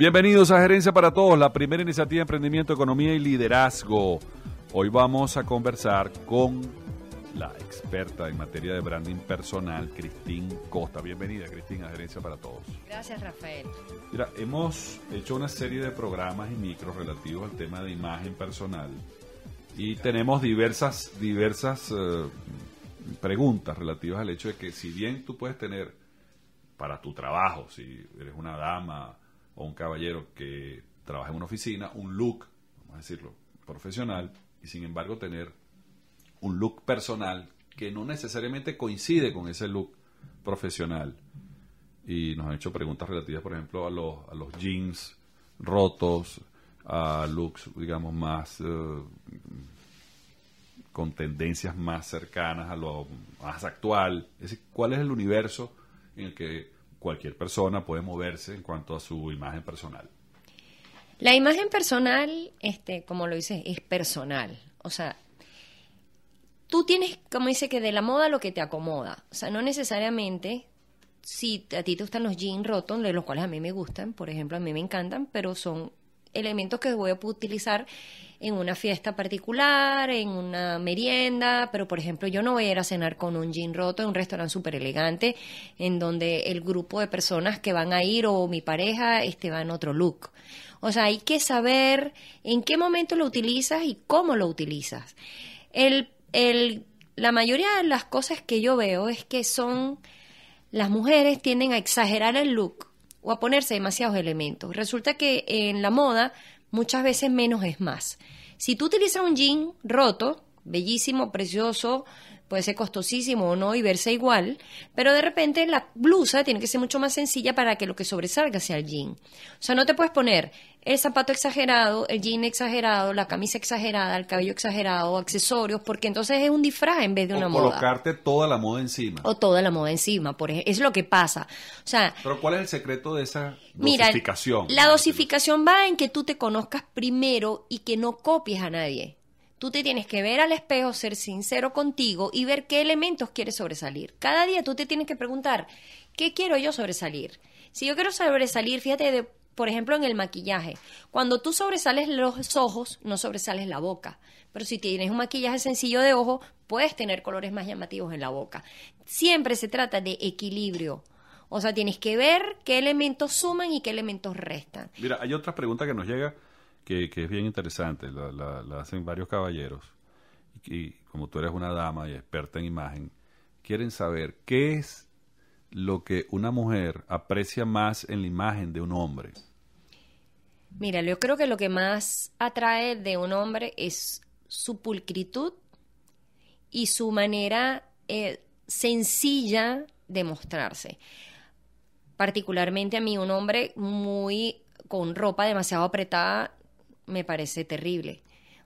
Bienvenidos a Gerencia para Todos, la primera iniciativa de emprendimiento, economía y liderazgo. Hoy vamos a conversar con la experta en materia de branding personal, Cristín Costa. Bienvenida, Cristín, a Gerencia para Todos. Gracias, Rafael. Mira, hemos hecho una serie de programas y micros relativos al tema de imagen personal y tenemos diversas, diversas eh, preguntas relativas al hecho de que si bien tú puedes tener para tu trabajo, si eres una dama, o un caballero que trabaja en una oficina, un look, vamos a decirlo, profesional, y sin embargo tener un look personal que no necesariamente coincide con ese look profesional. Y nos han hecho preguntas relativas, por ejemplo, a los, a los jeans rotos, a looks, digamos, más eh, con tendencias más cercanas a lo más actual. Es decir, ¿cuál es el universo en el que cualquier persona puede moverse en cuanto a su imagen personal. La imagen personal, este, como lo dices, es personal. O sea, tú tienes, como dice, que de la moda lo que te acomoda. O sea, no necesariamente si a ti te gustan los jeans rotos, de los cuales a mí me gustan, por ejemplo, a mí me encantan, pero son elementos que voy a utilizar en una fiesta particular, en una merienda, pero por ejemplo yo no voy a ir a cenar con un jean roto en un restaurante súper elegante, en donde el grupo de personas que van a ir o mi pareja este, va en otro look. O sea, hay que saber en qué momento lo utilizas y cómo lo utilizas. el, la mayoría de las cosas que yo veo es que son las mujeres tienden a exagerar el look o a ponerse demasiados elementos. Resulta que en la moda muchas veces menos es más. Si tú utilizas un jean roto, bellísimo, precioso, puede ser costosísimo o no y verse igual, pero de repente la blusa tiene que ser mucho más sencilla para que lo que sobresalga sea el jean. O sea, no te puedes poner el zapato exagerado, el jean exagerado, la camisa exagerada, el cabello exagerado, accesorios, porque entonces es un disfraz en vez de una moda. Colocarte toda la moda encima. O toda la moda encima, por ejemplo. Es lo que pasa. O sea. Pero ¿cuál es el secreto de esa dosificación? la dosificación va en que tú te conozcas primero y que no copies a nadie. Tú te tienes que ver al espejo, ser sincero contigo y ver qué elementos quieres sobresalir. Cada día tú te tienes que preguntar, ¿qué quiero yo sobresalir? Si yo quiero sobresalir, fíjate, de por ejemplo, en el maquillaje. Cuando tú sobresales los ojos, no sobresales la boca. Pero si tienes un maquillaje sencillo de ojo, puedes tener colores más llamativos en la boca. Siempre se trata de equilibrio. O sea, tienes que ver qué elementos suman y qué elementos restan. Mira, hay otra pregunta que nos llega que, es bien interesante, la, hacen varios caballeros. Y, y como tú eres una dama y experta en imagen, quieren saber qué es lo que una mujer aprecia más en la imagen de un hombre. Mira, yo creo que lo que más atrae de un hombre es su pulcritud y su manera eh, sencilla de mostrarse. Particularmente a mí, un hombre muy con ropa demasiado apretada me parece terrible.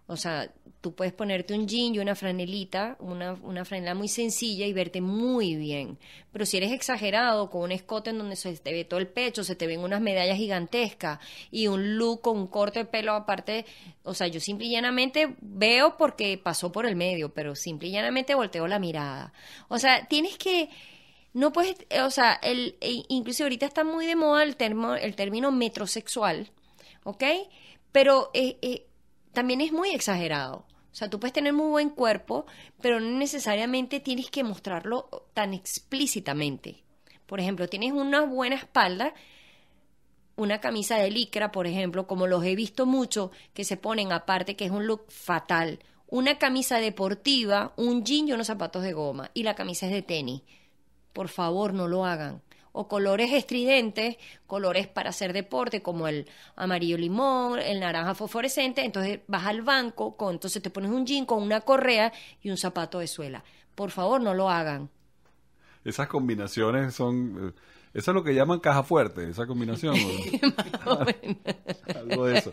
O sea, tú puedes ponerte un jean y una franelita, una, una franela muy sencilla y verte muy bien. Pero si eres exagerado, con un escote en donde se te ve todo el pecho, se te ven unas medallas gigantescas y un look con un corte de pelo aparte, o sea, yo simple y llanamente veo porque pasó por el medio, pero simple y llanamente volteo la mirada. O sea, tienes que no puedes, o sea, el, e inclusive ahorita está muy de moda el, termo, el término metrosexual, ¿ok? Pero eh, eh, también es muy exagerado. O sea, tú puedes tener muy buen cuerpo, pero no necesariamente tienes que mostrarlo tan explícitamente. Por ejemplo, tienes una buena espalda, una camisa de licra, por ejemplo, como los he visto mucho que se ponen aparte, que es un look fatal. Una camisa deportiva, un jean y unos zapatos de goma. Y la camisa es de tenis. Por favor, no lo hagan o colores estridentes, colores para hacer deporte como el amarillo limón, el naranja fosforescente, entonces vas al banco, con, entonces te pones un jean con una correa y un zapato de suela. Por favor, no lo hagan. Esas combinaciones son... Eh, eso es lo que llaman caja fuerte, esa combinación. Algo de eso.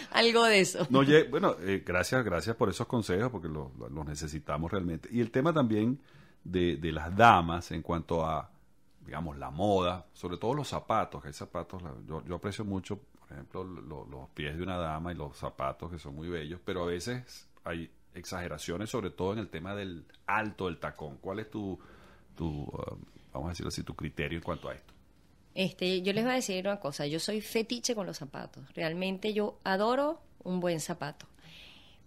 Algo de eso. bueno, eh, gracias, gracias por esos consejos, porque los necesitamos realmente. Y el tema también de, las damas en cuanto a digamos, la moda, sobre todo los zapatos, hay zapatos, yo, yo aprecio mucho, por ejemplo, los pies de una dama y los zapatos que son muy bellos, pero a veces hay exageraciones, sobre todo en el tema del alto del tacón. ¿Cuál es tu, tu eh, vamos a decirlo así, tu criterio en cuanto a esto? Este, yo les voy a decir una cosa, yo soy fetiche con los zapatos. Realmente yo adoro un buen zapato.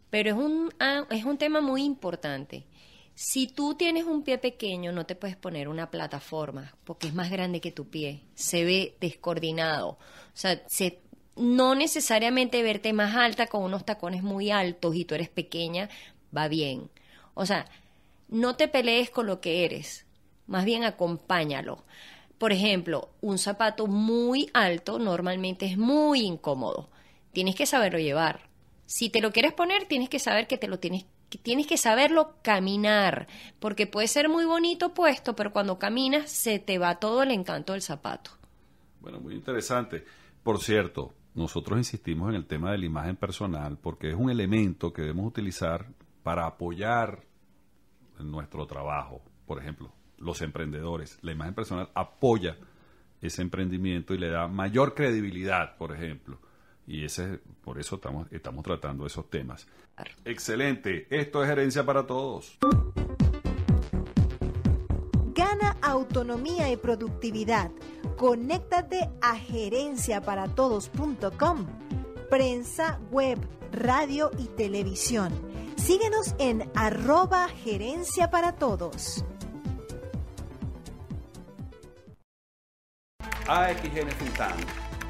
Pero es un, ah, es un tema muy importante. Si tú tienes un pie pequeño, no te puedes poner una plataforma porque es más grande que tu pie. Se ve descoordinado. O sea, se, no necesariamente verte más alta con unos tacones muy altos y tú eres pequeña, va bien. O sea, no te pelees con lo que eres. Más bien acompáñalo. Por ejemplo, un zapato muy alto normalmente es muy incómodo. Tienes que saberlo llevar. Si te lo quieres poner, tienes que saber que te lo tienes tienes que saberlo caminar, porque puede ser muy bonito puesto, pero cuando caminas se te va todo el encanto del zapato. Bueno, muy interesante. Por cierto, nosotros insistimos en el tema de la imagen personal porque es un elemento que debemos utilizar para apoyar nuestro trabajo. Por ejemplo, los emprendedores. La imagen personal apoya ese emprendimiento y le da mayor credibilidad, por ejemplo. Y ese, por eso estamos, estamos tratando esos temas. Excelente. Esto es Gerencia para todos. Gana autonomía y productividad. Conéctate a gerenciaparatodos.com. Prensa, web, radio y televisión. Síguenos en arroba gerencia para todos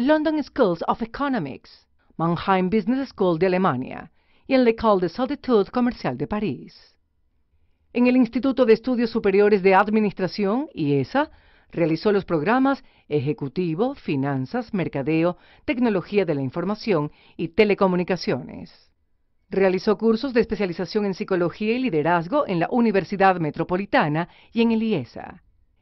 London Schools of Economics, Mannheim Business School de Alemania y en L'Ecole de Solitude Comercial de París. En el Instituto de Estudios Superiores de Administración, IESA, realizó los programas Ejecutivo, Finanzas, Mercadeo, Tecnología de la Información y Telecomunicaciones. Realizó cursos de especialización en Psicología y Liderazgo en la Universidad Metropolitana y en el IESA.